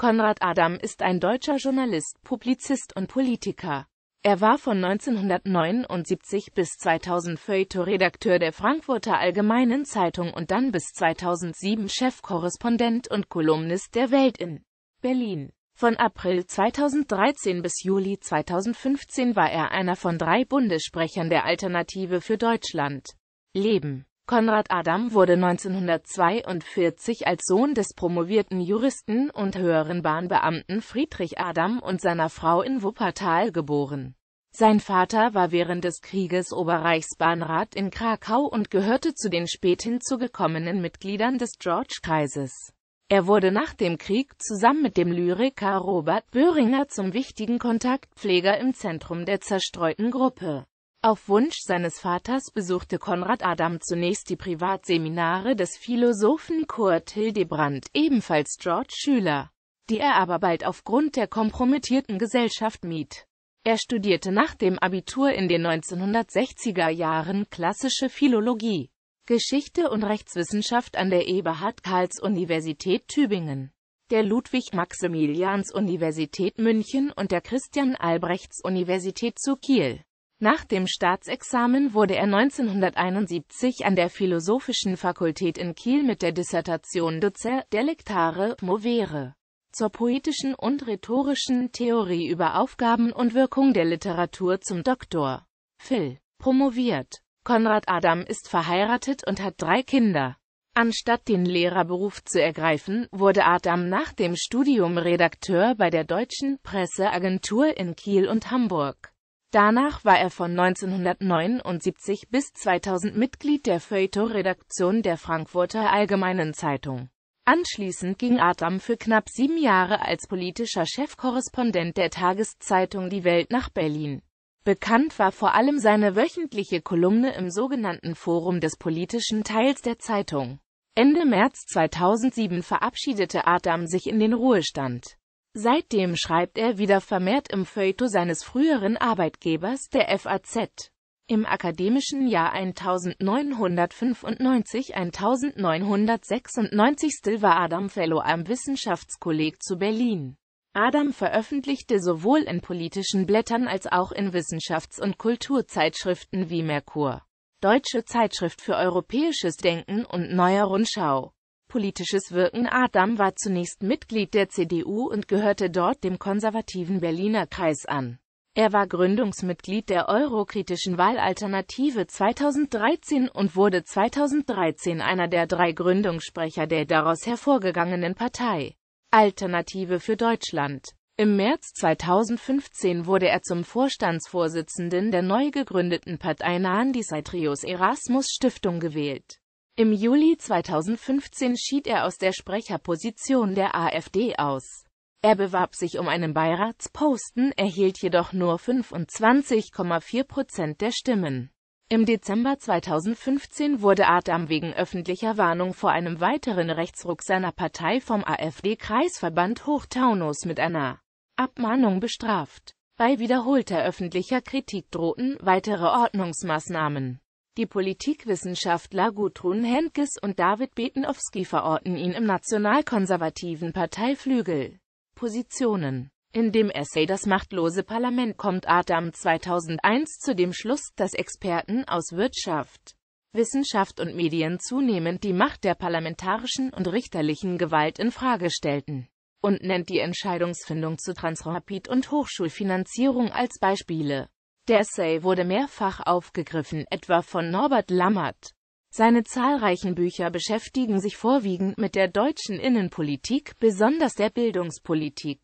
Konrad Adam ist ein deutscher Journalist, Publizist und Politiker. Er war von 1979 bis 2000 Feuilleton-Redakteur der Frankfurter Allgemeinen Zeitung und dann bis 2007 Chefkorrespondent und Kolumnist der Welt in Berlin. Von April 2013 bis Juli 2015 war er einer von drei Bundessprechern der Alternative für Deutschland. Leben Konrad Adam wurde 1942 als Sohn des promovierten Juristen und höheren Bahnbeamten Friedrich Adam und seiner Frau in Wuppertal geboren. Sein Vater war während des Krieges Oberreichsbahnrat in Krakau und gehörte zu den spät hinzugekommenen Mitgliedern des George-Kreises. Er wurde nach dem Krieg zusammen mit dem Lyriker Robert Böhringer zum wichtigen Kontaktpfleger im Zentrum der zerstreuten Gruppe. Auf Wunsch seines Vaters besuchte Konrad Adam zunächst die Privatseminare des Philosophen Kurt Hildebrandt, ebenfalls George Schüler, die er aber bald aufgrund der kompromittierten Gesellschaft miet. Er studierte nach dem Abitur in den 1960er Jahren klassische Philologie, Geschichte und Rechtswissenschaft an der Eberhard-Karls-Universität Tübingen, der Ludwig-Maximilians-Universität München und der Christian-Albrechts-Universität zu Kiel. Nach dem Staatsexamen wurde er 1971 an der Philosophischen Fakultät in Kiel mit der Dissertation Dozer Delectare Movere zur poetischen und rhetorischen Theorie über Aufgaben und Wirkung der Literatur zum Doktor Phil promoviert. Konrad Adam ist verheiratet und hat drei Kinder. Anstatt den Lehrerberuf zu ergreifen, wurde Adam nach dem Studium Redakteur bei der Deutschen Presseagentur in Kiel und Hamburg. Danach war er von 1979 bis 2000 Mitglied der Feuilleton-Redaktion der Frankfurter Allgemeinen Zeitung. Anschließend ging Adam für knapp sieben Jahre als politischer Chefkorrespondent der Tageszeitung Die Welt nach Berlin. Bekannt war vor allem seine wöchentliche Kolumne im sogenannten Forum des politischen Teils der Zeitung. Ende März 2007 verabschiedete Adam sich in den Ruhestand Seitdem schreibt er wieder vermehrt im Feuilleton seines früheren Arbeitgebers, der FAZ. Im akademischen Jahr 1995-1996 war Adam Fellow am Wissenschaftskolleg zu Berlin. Adam veröffentlichte sowohl in politischen Blättern als auch in Wissenschafts- und Kulturzeitschriften wie Merkur, Deutsche Zeitschrift für europäisches Denken und Neuer Rundschau. Politisches Wirken Adam war zunächst Mitglied der CDU und gehörte dort dem konservativen Berliner Kreis an. Er war Gründungsmitglied der eurokritischen Wahlalternative 2013 und wurde 2013 einer der drei Gründungssprecher der daraus hervorgegangenen Partei Alternative für Deutschland. Im März 2015 wurde er zum Vorstandsvorsitzenden der neu gegründeten Partei Nahen Disitrios Erasmus Stiftung gewählt im Juli 2015 schied er aus der Sprecherposition der AfD aus. Er bewarb sich um einen Beiratsposten, erhielt jedoch nur 25,4 Prozent der Stimmen. Im Dezember 2015 wurde Adam wegen öffentlicher Warnung vor einem weiteren Rechtsruck seiner Partei vom AfD-Kreisverband Hochtaunus mit einer Abmahnung bestraft. Bei wiederholter öffentlicher Kritik drohten weitere Ordnungsmaßnahmen. Die Politikwissenschaftler Gudrun Henkes und David Betenowski verorten ihn im nationalkonservativen Parteiflügel. Positionen in dem Essay Das machtlose Parlament kommt Adam 2001 zu dem Schluss, dass Experten aus Wirtschaft, Wissenschaft und Medien zunehmend die Macht der parlamentarischen und richterlichen Gewalt in Frage stellten und nennt die Entscheidungsfindung zu Transrapid und Hochschulfinanzierung als Beispiele. Der Essay wurde mehrfach aufgegriffen, etwa von Norbert Lammert. Seine zahlreichen Bücher beschäftigen sich vorwiegend mit der deutschen Innenpolitik, besonders der Bildungspolitik.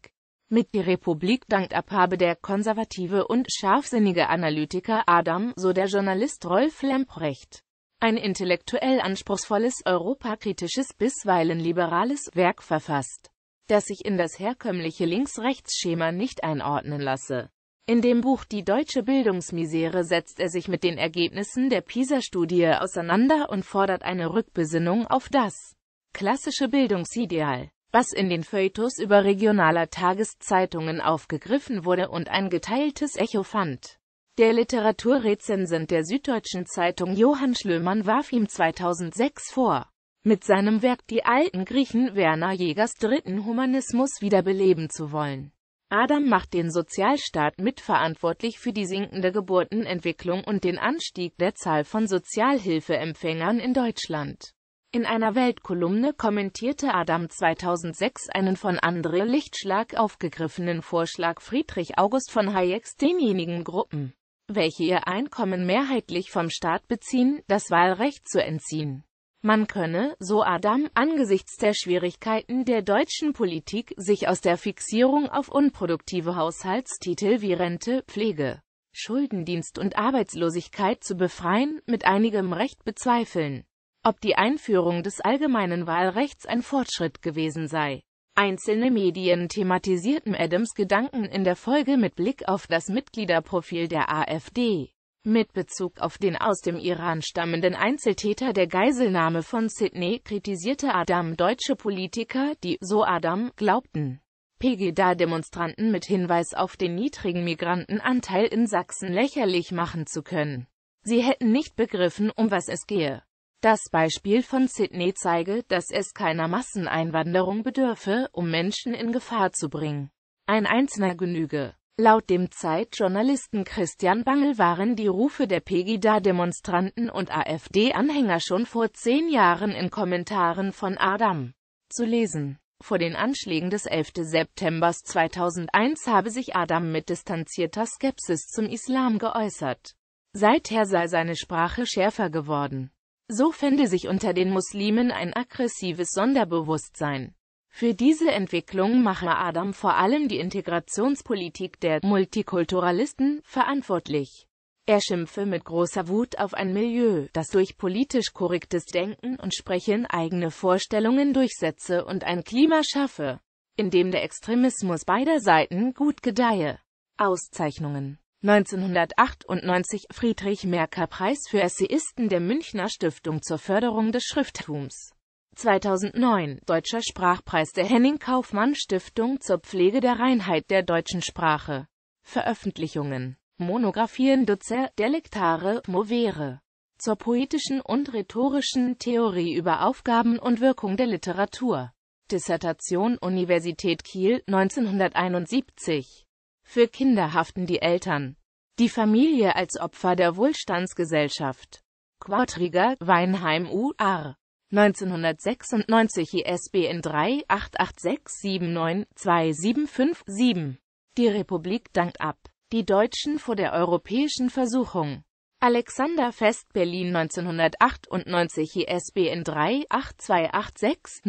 Mit Die Republik dankt Abhabe der konservative und scharfsinnige Analytiker Adam, so der Journalist Rolf Lamprecht. Ein intellektuell anspruchsvolles, europakritisches, bisweilen liberales Werk verfasst, das sich in das herkömmliche Links-Rechts-Schema nicht einordnen lasse. In dem Buch Die deutsche Bildungsmisere setzt er sich mit den Ergebnissen der PISA-Studie auseinander und fordert eine Rückbesinnung auf das klassische Bildungsideal, was in den Feuilletos über regionaler Tageszeitungen aufgegriffen wurde und ein geteiltes Echo fand. Der Literaturrezensent der Süddeutschen Zeitung Johann Schlömann warf ihm 2006 vor, mit seinem Werk Die alten Griechen Werner Jägers dritten Humanismus wiederbeleben zu wollen. Adam macht den Sozialstaat mitverantwortlich für die sinkende Geburtenentwicklung und den Anstieg der Zahl von Sozialhilfeempfängern in Deutschland. In einer Weltkolumne kommentierte Adam 2006 einen von André Lichtschlag aufgegriffenen Vorschlag Friedrich August von Hayeks denjenigen Gruppen, welche ihr Einkommen mehrheitlich vom Staat beziehen, das Wahlrecht zu entziehen. Man könne, so Adam, angesichts der Schwierigkeiten der deutschen Politik sich aus der Fixierung auf unproduktive Haushaltstitel wie Rente, Pflege, Schuldendienst und Arbeitslosigkeit zu befreien, mit einigem Recht bezweifeln, ob die Einführung des allgemeinen Wahlrechts ein Fortschritt gewesen sei. Einzelne Medien thematisierten Adams Gedanken in der Folge mit Blick auf das Mitgliederprofil der AfD. Mit Bezug auf den aus dem Iran stammenden Einzeltäter der Geiselnahme von Sydney kritisierte Adam deutsche Politiker, die, so Adam, glaubten, Pegida-Demonstranten mit Hinweis auf den niedrigen Migrantenanteil in Sachsen lächerlich machen zu können. Sie hätten nicht begriffen, um was es gehe. Das Beispiel von Sydney zeige, dass es keiner Masseneinwanderung bedürfe, um Menschen in Gefahr zu bringen. Ein Einzelner genüge. Laut dem Zeitjournalisten Christian Bangel waren die Rufe der Pegida-Demonstranten und AfD-Anhänger schon vor zehn Jahren in Kommentaren von Adam zu lesen. Vor den Anschlägen des 11. September 2001 habe sich Adam mit distanzierter Skepsis zum Islam geäußert. Seither sei seine Sprache schärfer geworden. So fände sich unter den Muslimen ein aggressives Sonderbewusstsein. Für diese Entwicklung mache Adam vor allem die Integrationspolitik der Multikulturalisten verantwortlich. Er schimpfe mit großer Wut auf ein Milieu, das durch politisch korrektes Denken und Sprechen eigene Vorstellungen durchsetze und ein Klima schaffe, in dem der Extremismus beider Seiten gut gedeihe. Auszeichnungen 1998 Friedrich Merker Preis für Essayisten der Münchner Stiftung zur Förderung des Schrifttums 2009 Deutscher Sprachpreis der Henning Kaufmann Stiftung zur Pflege der Reinheit der deutschen Sprache. Veröffentlichungen Monographien Dutzer, Delektare, Movere zur poetischen und rhetorischen Theorie über Aufgaben und Wirkung der Literatur. Dissertation Universität Kiel 1971. Für Kinder haften die Eltern. Die Familie als Opfer der Wohlstandsgesellschaft. Quadriger, Weinheim U.R. 1996 ISBN 3 886 79 275 7 Die Republik dankt ab. Die Deutschen vor der europäischen Versuchung. Alexander Fest Berlin 1998 ISBN 3 8286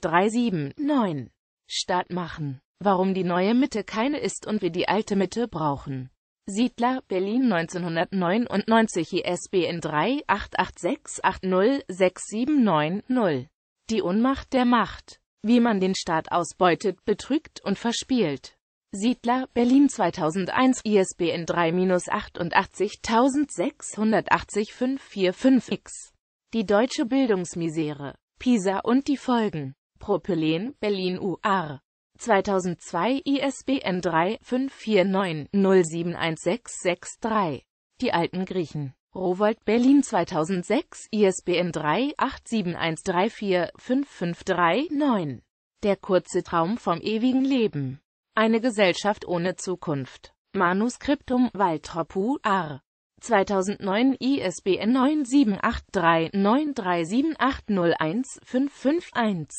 0037 9 Start machen. Warum die neue Mitte keine ist und wir die alte Mitte brauchen. Siedler, Berlin 1999 ISBN 3 8868 0 Die Unmacht der Macht. Wie man den Staat ausbeutet, betrügt und verspielt. Siedler, Berlin 2001 ISBN 3-88680-545-X. Die deutsche Bildungsmisere. Pisa und die Folgen. Propylen, Berlin UR. 2002 ISBN 3 549 071663 Die alten Griechen. Rowold Berlin 2006 ISBN 3 87134-553-9. Der kurze Traum vom ewigen Leben. Eine Gesellschaft ohne Zukunft. Manuskriptum Waltrapu R. 2009 ISBN 9783 97839378015551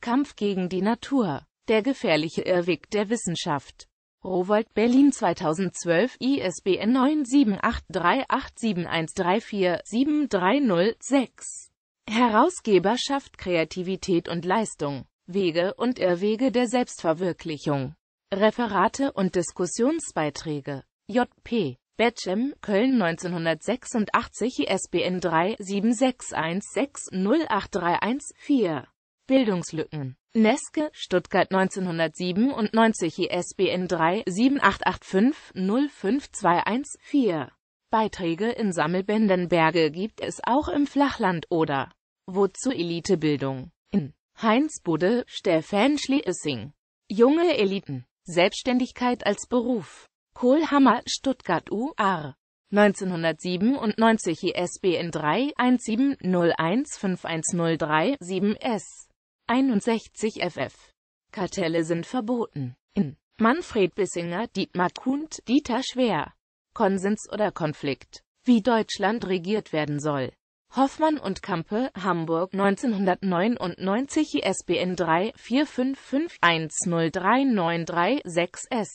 Kampf gegen die Natur der gefährliche Irrweg der Wissenschaft. Rowold Berlin 2012 ISBN 9783871347306 Herausgeberschaft Kreativität und Leistung Wege und Irrwege der Selbstverwirklichung Referate und Diskussionsbeiträge J.P. Betchem, Köln 1986 ISBN 3 76160831 4 Bildungslücken. Neske, Stuttgart 1997 ISBN 3 7885 05214. Beiträge in Sammelbänden Berge gibt es auch im Flachland oder Wozu Elitebildung? In Heinz Heinzbude, Stefan Schlesing. Junge Eliten. Selbstständigkeit als Beruf. Kohlhammer, Stuttgart UR. 1997 ISBN 3 5103 7S. 61 ff. Kartelle sind verboten. In Manfred Bissinger, Dietmar Kuhnt, Dieter Schwer. Konsens oder Konflikt. Wie Deutschland regiert werden soll. Hoffmann und Kampe, Hamburg 1999 ISBN 3 4551039336S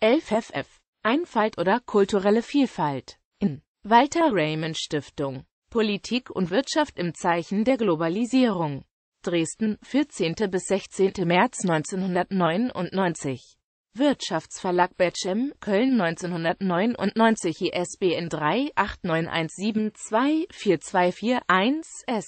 11 FF Einfalt oder kulturelle Vielfalt in Walter Raymond Stiftung Politik und Wirtschaft im Zeichen der Globalisierung Dresden, 14. bis 16. März 1999. Wirtschaftsverlag Betchem, Köln 1999 ISBN 3 891724241S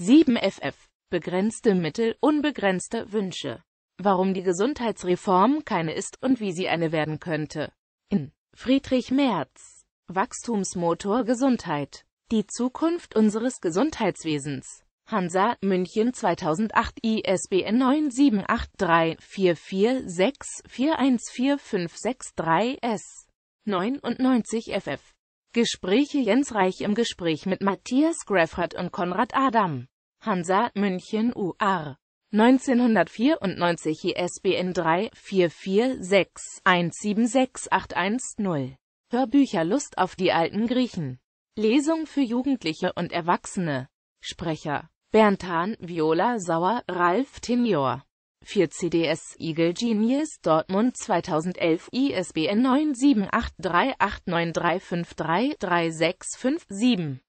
7FF Begrenzte Mittel, unbegrenzte Wünsche. Warum die Gesundheitsreform keine ist und wie sie eine werden könnte. In Friedrich Merz Wachstumsmotor Gesundheit. Die Zukunft unseres Gesundheitswesens. Hansa, München 2008 ISBN 9783446414563-S. 99 FF. Gespräche Jens Reich im Gespräch mit Matthias Greffert und Konrad Adam. Hansa, München UR. 1994 ISBN 3 446 176810. Hörbücher Lust auf die alten Griechen. Lesung für Jugendliche und Erwachsene. Sprecher Berntan, Viola Sauer, Ralf Tenior. 4 CDS Eagle Genius Dortmund 2011 ISBN 9783893533657